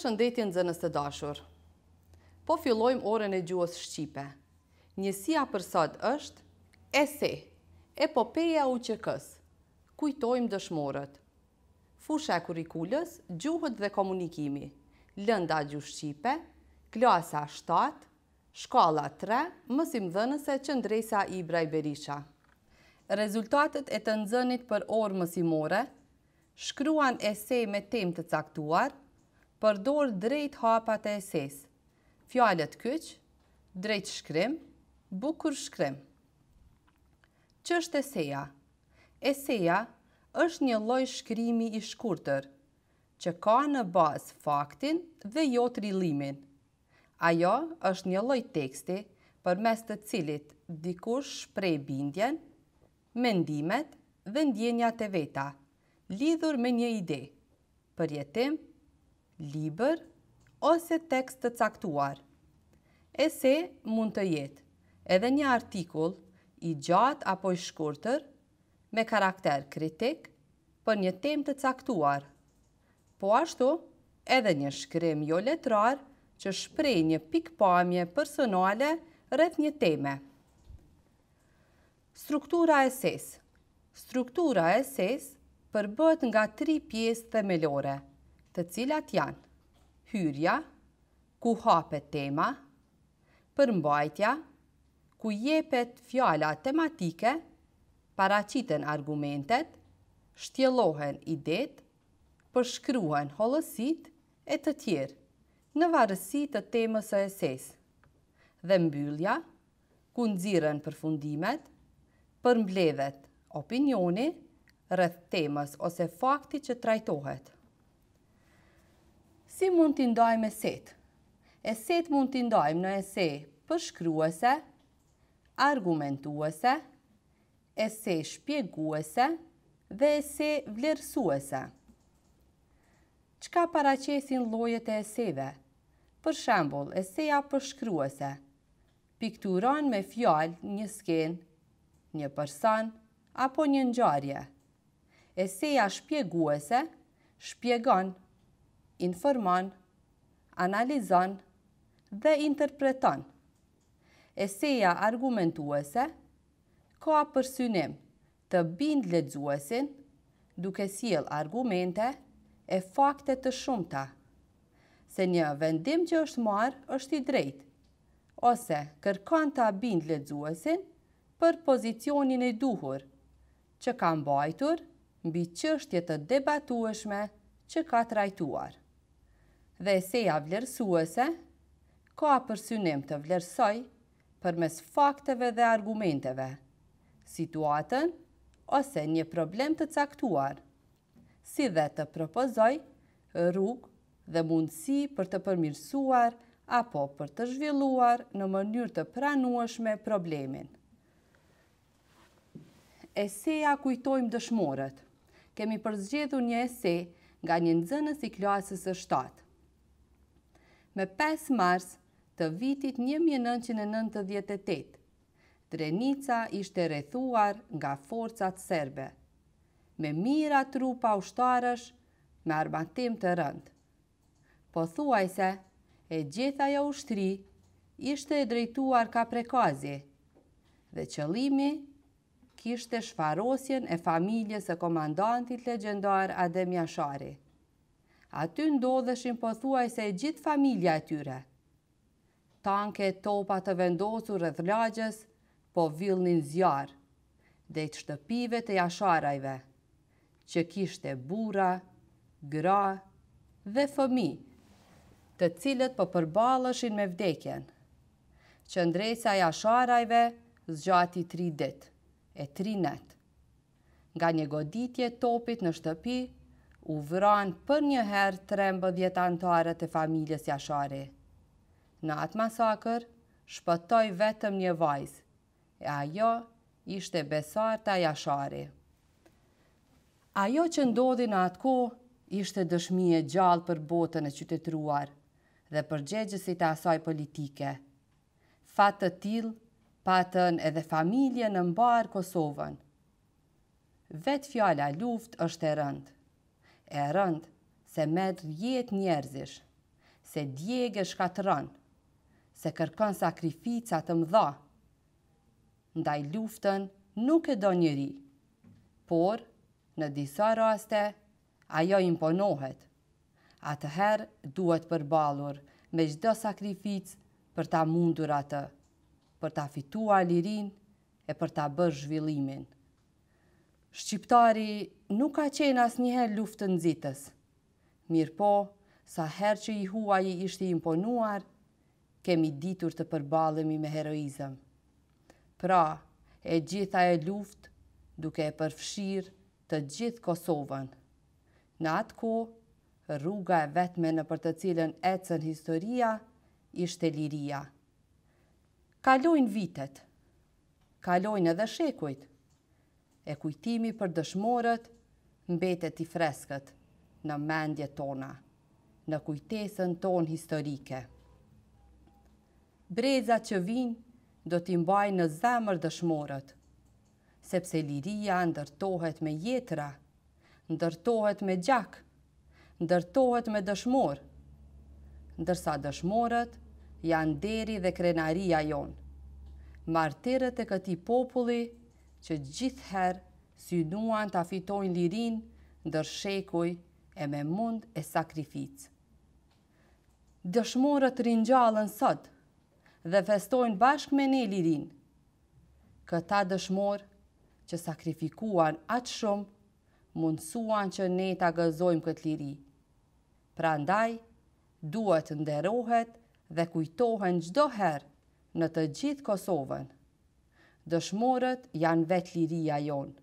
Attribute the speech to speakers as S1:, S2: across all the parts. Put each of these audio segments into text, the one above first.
S1: përshëndetje shëndetin nëzënës të dashur Po fillojmë orën e gjuhës Shqipe Njësia për sot është ESE Epopeja u qëkës Kujtojmë dëshmorët Fusha kurikullës, gjuhët dhe komunikimi Lënda gjuhë Shqipe Klasa 7 Shkala 3 Mësim dënëse qëndresa i Brajberisha Rezultatet e të nëzënit për orë mësimore shkruan ESE me tem të caktuar përdor drejt hapat e eses. Fjalët kyç, drejt shkrim, bukur shkrim. Çështë eseja. Eseja është një lloj shkrimi i shkurtër që ka në bazë faktin dhe jo rilimin. Ajo është një lloj teksti për mes të cilit dikush shprej bindjen, mendimet dhe ndjenjat e veta, lidhur me një ide, përjetim, libër ose tekst të caktuar. Ese mund të jetë edhe një artikull i gjatë apo i shkurtër me karakter kritik për një tem të caktuar. Po ashtu edhe një shkrim jo letrar që shprej një pikpamje personale rreth një teme. Struktura e sesë Struktura e sesë përbët nga tri pjesë themelore – të cilat janë hyrja, ku hapet tema, përmbajtja, ku jepet fjala tematike, paraciten argumentet, shtjelohen idet, përshkruhen holësit e të tjerë në varësi të temës e eses, dhe mbyllja, ku nëzirën përfundimet, përmbledhet opinioni, rëth temës ose fakti që trajtohet. Si mund t'i ndajmë eset? Eset mund t'i ndajmë në ese përshkryuese, argumentuese, ese shpjeguese dhe ese vlerësuese. Qka paracesin lojët e eseve? Për shembol, eseja përshkryuese. Pikturan me fjall një sken, një përsan, apo një nxarje. Eseja shpjeguese, shpjegan informon, analizon dhe interpreton. Eseja argumentuese ka për synim të bind lexuesin duke sjell argumente e fakte të shumta se një vendim që është marrë është i drejtë ose kërkon ta bind lexuesin për pozicionin e duhur që ka mbajtur mbi çështje të debatueshme që ka trajtuar dhe eseja vlerësuese, ka përsynim të vlerësoj për mes fakteve dhe argumenteve, situatën ose një problem të caktuar, si dhe të propozoj rrug dhe mundësi për të përmirësuar apo për të zhvilluar në mënyrë të pranueshme problemin. Eseja kujtojmë dëshmorët. Kemi përzgjedhur një esej nga një nxënës i klasës së 7 me 5 mars të vitit 1998. Drenica ishte rrethuar nga forcat serbe, me mira trupa ushtarësh me armatim të rënd. Po thuaj se e gjitha jo ushtri ishte e drejtuar ka prekazi dhe qëlimi kishte shfarosjen e familjes e komandantit legendar Adem Jashari aty ndodheshin po thuaj se gjithë familja e tyre. Tanke topa të vendosur e dhlajgjës, po vilnin zjarë, dhe i të shtëpive të jasharajve, që kishte bura, gra dhe fëmi, të cilët po përbalëshin me vdekjen, që ndrejsa jasharajve zgjati tri dit e tri net. Nga një goditje topit në shtëpi, u vëran për një herë të rembë djetë antarët e familjes jashare. Në atë masakër, shpëtoj vetëm një vajzë, e ajo ishte besarta jashare. Ajo që ndodhi në atë ko, ishte dëshmi e gjallë për botën e qytetruar dhe për gjegjësit e asaj politike. Fatë të tilë, patën edhe familje në mbarë Kosovën. Vetë fjala luft është e rëndë e rëndë se me të njerëzish, se djegë është rëndë, se kërkon sakrifica të më dha. Ndaj luftën nuk e do njëri, por në disa raste ajo imponohet. A të herë duhet përbalur me gjdo sakrific për ta mundur atë, për ta fitua lirin e për ta bërë zhvillimin. Shqiptari nuk ka qenë as njëherë luftë në zitës. Mirë po, sa herë që i huaj i ishte imponuar, kemi ditur të përbalëmi me heroizëm. Pra, e gjitha e luftë duke e përfshirë të gjithë Kosovën. Në atë ko, rruga e vetme në për të cilën e cënë historia, ishte liria. Kalojnë vitet, kalojnë edhe shekujt, e kujtimi për dëshmorët mbetet i freskët në mendje tona, në kujtesën ton historike. Breza që vinë do t'i mbajnë në zemër dëshmorët, sepse liria ndërtohet me jetra, ndërtohet me gjak, ndërtohet me dëshmor, ndërsa dëshmorët janë deri dhe krenaria jonë. Martirët e këti populli që si duan të afitojnë lirin dërshekuj e me mund e sakrificë. Dëshmorët rinjallën sot dhe festojnë bashkë me ne lirin. Këta dëshmorë që sakrifikuan atë shumë, mundësuan që ne të gëzojmë këtë liri. Pra ndaj, duhet nderohet dhe kujtohen gjdoherë në të gjithë Kosovën dëshmorët janë vet liria jonë.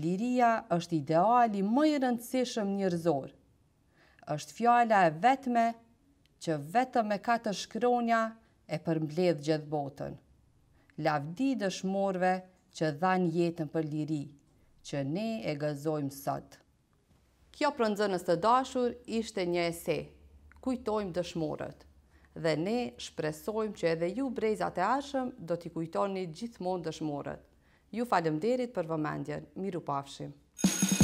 S1: Liria është ideali më i rëndësishëm njerëzor. është fjala e vetme që vetëm e katë shkronja e përmbledh gjithë botën. Lavdi dëshmorëve që dhan jetën për liri, që ne e gëzojmë sot. Kjo prëndzënës të dashur ishte një ese, kujtojmë dëshmorët dhe ne shpresojmë që edhe ju brezat e ashëm do t'i kujtoni gjithmonë dëshmorët. Ju falemderit për vëmendjen. Miru pafshim.